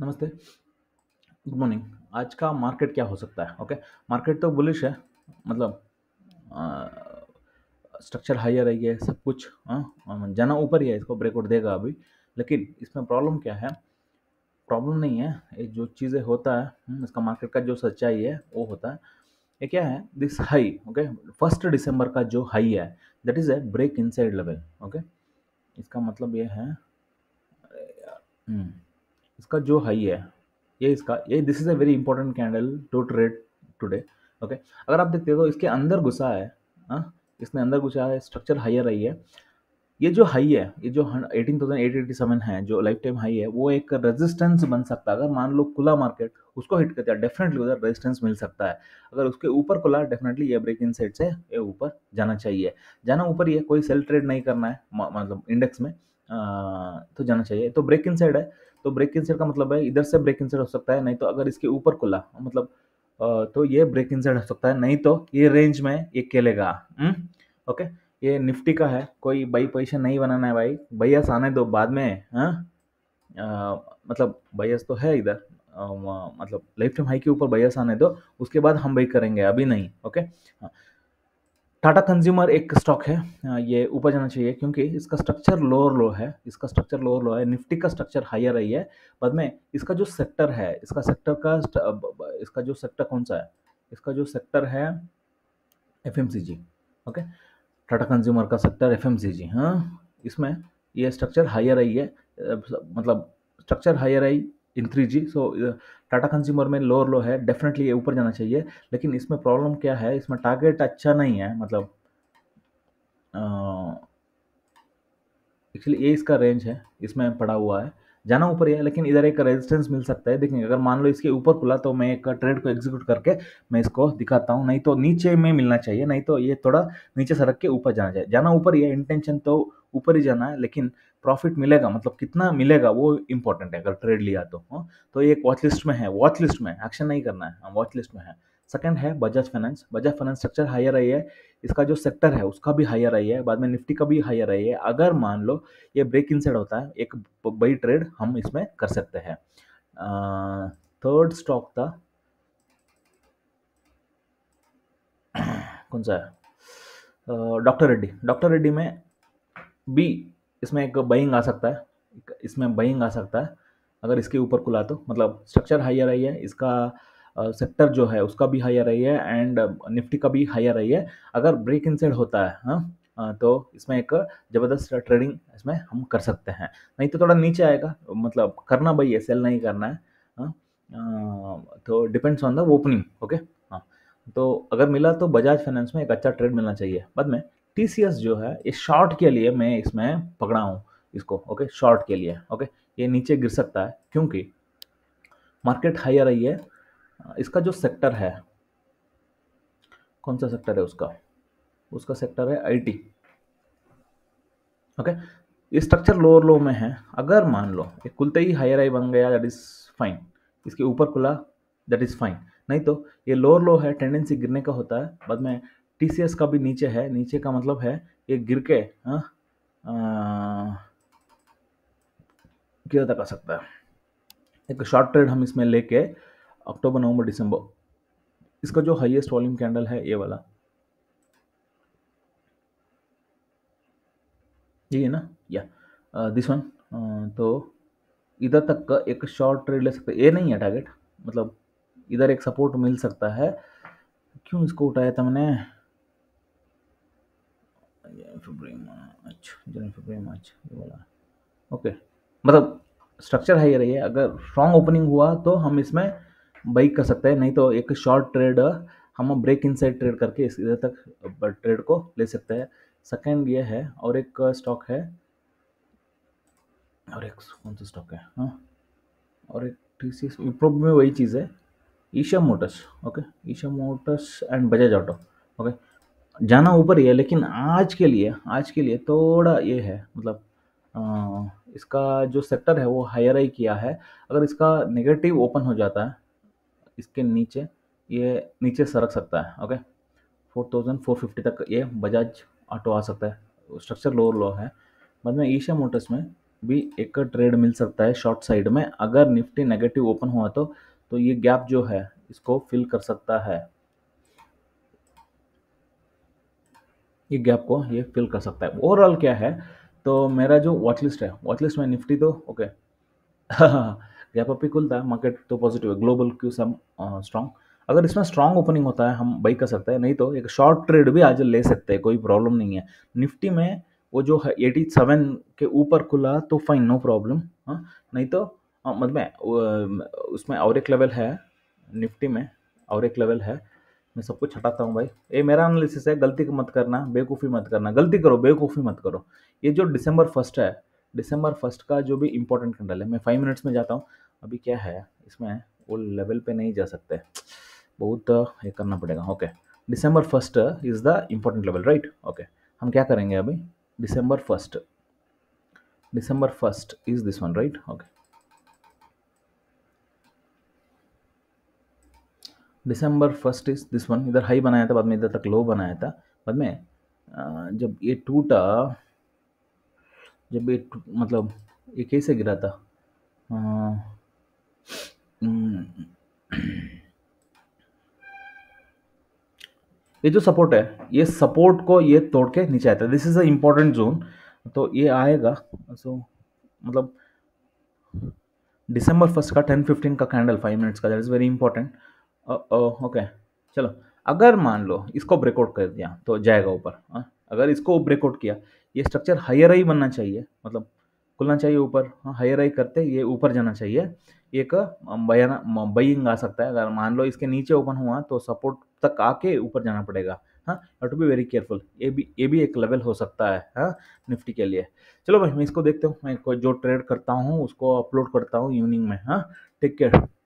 नमस्ते good morning आज का मार्केट क्या हो सकता है ओके मार्केट तो बुलिश है मतलब स्ट्रक्चर हाइयर है सब कुछ हाँ जाना ऊपर ही है इसको ब्रेकआउट देगा अभी लेकिन इसमें प्रॉब्लम क्या है प्रॉब्लम नहीं है ये जो चीज़ें होता है हम्म, इसका मार्केट का जो सच्चाई है वो होता है ये क्या है this high okay first December का जो हाई है that is a break inside level okay इसका मतलब ये है हम्म। इसका जो हाई है ये इसका ये this is a very important candle to trade today okay अगर आप देखते हो तो इसके अंदर घुसा है आ? हाँ? इसने अंदर घुसा है स्ट्रक्चर हाइयर रही है ये जो हाई है ये जो eighteen thousand eight eighty seven है जो लाइफ टाइम हाई है वो एक रेजिस्टेंस बन सकता है अगर मान लो खुला मार्केट उसको हिट करता है डेफिनेटली उधर रेजिस्टेंस मिल सकता है अगर उसके ऊपर खुला डेफिनेटली ये ब्रेक इन साइड से ये ऊपर जाना चाहिए जाना ऊपर ये कोई सेल ट्रेड नहीं करना है मतलब इंडेक्स में आ, तो जाना चाहिए तो ब्रेक इन साइड है तो ब्रेक इंसर्ट का मतलब है इधर से ब्रेक इंसर्ट हो सकता है नहीं तो अगर इसके ऊपर खुला मतलब तो ये ब्रेक इंसर्ट हो सकता है नहीं तो ये रेंज में ये खेलेगा ओके हम्म? ये निफ्टी का है कोई बाई पोजिशन नहीं बनाना है भाई भैया आने दो बाद में हाँ मतलब बायस तो है इधर मतलब लाइफ टाइम हाई के ऊपर बायस आने दो उसके बाद हम बाई करेंगे अभी नहीं ओके हाँ टाटा कंज्यूमर एक स्टॉक है ये ऊपर जाना चाहिए क्योंकि इसका स्ट्रक्चर लोअर लो है इसका स्ट्रक्चर लोअर लो है निफ्टी का स्ट्रक्चर हाइयर रही है बाद में इसका जो सेक्टर है इसका सेक्टर का इसका जो सेक्टर कौन सा है इसका जो सेक्टर है एफ ओके टाटा कंज्यूमर का सेक्टर एफ हाँ इसमें यह स्ट्रक्चर हाइयर आई है मतलब structure higher high in three G so Tata Consumer में लोअर लो है डेफिनेटली ये ऊपर जाना चाहिए लेकिन इसमें प्रॉब्लम क्या है इसमें टारगेट अच्छा नहीं है मतलब एक्चुअली uh, ये इसका रेंज है इसमें पड़ा हुआ है जाना ऊपर ही है लेकिन इधर एक रेजिस्टेंस मिल सकता है देखेंगे अगर मान लो इसके ऊपर खुला तो मैं एक ट्रेड को एग्जीक्यूट करके मैं इसको दिखाता हूँ नहीं तो नीचे में मिलना चाहिए नहीं तो ये थोड़ा नीचे सड़क के ऊपर जाना चाहिए जाना ऊपर ही है इंटेंशन तो ऊपर ही जाना है लेकिन प्रॉफिट मिलेगा मतलब कितना मिलेगा वो इंपॉर्टेंट है अगर ट्रेड लिया तो हाँ, तो ये एक वॉच लिस्ट में है वॉच लिस्ट में एक्शन नहीं करना है वॉच हाँ, लिस्ट में है सेकंड है Bajaj Finance Bajaj Finance structure higher high है इसका जो सेक्टर है उसका भी हायर आई है बाद में निफ्टी का भी हायर आई है अगर मान लो ये ब्रेक इन साइड होता है एक बड़ी ट्रेड हम इसमें कर सकते हैं थर्ड स्टॉक था कौन सा है डॉक्टर रेड्डी डॉक्टर रेड्डी में भी इसमें एक बइंग आ सकता है इसमें बइंग आ सकता है अगर इसके ऊपर खुला तो मतलब स्ट्रक्चर हायर आई है इसका सेक्टर जो है उसका भी हायर रही है एंड निफ्टी का भी हायर रही है अगर ब्रेक सेड होता है हाँ तो इसमें एक ज़बरदस्त ट्रेडिंग इसमें हम कर सकते हैं नहीं तो थोड़ा नीचे आएगा मतलब करना भाई है सेल नहीं करना है हाँ तो depends on the opening okay हाँ तो अगर मिला तो बजाज फाइनेंस में एक अच्छा ट्रेड मिलना चाहिए बाद में टी जो है ये शॉर्ट के लिए मैं इसमें पकड़ा हूँ इसको ओके शॉर्ट के लिए ओके ये नीचे गिर सकता है क्योंकि मार्केट हाइयर रही है इसका जो सेक्टर है कौन सा सेक्टर है उसका उसका सेक्टर है IT okay structure lower low में है अगर मान लो ये खुलते ही हायर आई बन गया दैट इज़ फाइन इसके ऊपर खुला दैट इज़ फाइन नहीं तो ये लोअर लो है टेंडेंसी गिरने का होता है बाद में टी का भी नीचे है नीचे का मतलब है ये गिर के हाँ किधर तक आ सकता है एक शॉर्ट ट्रेड हम इसमें लेके अक्टूबर नवंबर दिसंबर इसका जो हाईएस्ट वॉल्यूम कैंडल है ये वाला ये है ना या दिस वन तो इधर तक का एक शॉर्ट ट्रेड ले सकते ये नहीं है टारगेट मतलब इधर एक सपोर्ट मिल सकता है क्यों इसको उठाया था मैंने फरवरी मार्च जनवरी मार्च ये वाला ओके मतलब स्ट्रक्चर है ये रही है अगर स्ट्रॉन्ग ओपनिंग हुआ तो हम इसमें बाई कर सकते हैं नहीं तो एक शॉर्ट ट्रेड हम ब्रेक इन साइड ट्रेड करके इस इधर तक ट्रेड को ले सकते हैं सेकेंड ये है और एक स्टॉक है और एक कौन सा स्टॉक है हाँ और एक टी सी एस में वही चीज़ है Eicher Motors okay Eicher Motors and Bajaj Auto okay जाना ऊपर ही है लेकिन आज के लिए आज के लिए थोड़ा ये है मतलब आ, इसका जो सेक्टर है वो हायर ही किया है अगर इसका नेगेटिव ओपन हो जाता है इसके नीचे ये नीचे सरक सकता है okay four thousand four fifty तक ये बजाज ऑटो आ सकता है स्ट्रक्चर लोअर लो है बाद में ईशा मोटर्स में भी एक ट्रेड मिल सकता है शॉर्ट साइड में अगर निफ्टी नेगेटिव ओपन हुआ तो तो ये गैप जो है इसको फिल कर सकता है ये गैप को ये फिल कर सकता है ओवरऑल क्या है तो मेरा जो वॉचलिस्ट है वॉचलिस्ट में निफ्टी तो ओके गैप अप खुलता है मार्केट तो पॉजिटिव है ग्लोबल क्यू सम स्ट्रांग अगर इसमें स्ट्रांग ओपनिंग होता है हम बाई कर सकते हैं नहीं तो एक शॉर्ट ट्रेड भी आज ले सकते हैं कोई प्रॉब्लम नहीं है निफ्टी में वो जो है एटी सेवन के ऊपर खुला तो फाइन नो प्रॉब्लम हाँ नहीं तो मतलब उसमें और एक लेवल है निफ्टी में और एक लेवल है मैं सब कुछ हटाता हूँ भाई ये मेरा एनालिसिस है गलती मत करना बेवकूफ़ी मत करना गलती करो बेवकूफ़ी मत करो ये जो दिसंबर फर्स्ट है डिसंबर फर्स्ट का जो भी इंपॉर्टेंट कैंडल है मैं फाइव मिनट्स में जाता हूँ अभी क्या है इसमें वो लेवल पे नहीं जा सकते बहुत ये करना पड़ेगा okay December first is the important level right okay हम क्या करेंगे अभी December first December first is this one right okay December first is this one इधर हाई बनाया था बाद में इधर तक लो बनाया था बाद में जब ये टूटा जब ये मतलब ये कैसे गिरा था हम्म। ये जो सपोर्ट है ये सपोर्ट को ये तोड़ के नीचे आता है this is a important zone तो ये आएगा सो so, मतलब दिसंबर फर्स्ट का टेन फिफ्टीन का कैंडल फाइव मिनट्स का that is very important okay चलो अगर मान लो इसको ब्रेकआउट कर दिया तो जाएगा ऊपर हाँ। अगर इसको ब्रेकआउट किया ये स्ट्रक्चर हायर आई बनना चाहिए मतलब खुलना चाहिए ऊपर हाँ हायर आई करते ये ऊपर जाना चाहिए एक बयाना बइंग आ सकता है अगर मान लो इसके नीचे ओपन हुआ तो सपोर्ट तक आके ऊपर जाना पड़ेगा हाँ और टू बी वेरी केयरफुल ये भी ये भी एक लेवल हो सकता है हाँ निफ्टी के लिए चलो भाई मैं इसको देखता हूँ मैं जो ट्रेड करता हूँ उसको अपलोड करता हूँ इवनिंग में हाँ टेक केयर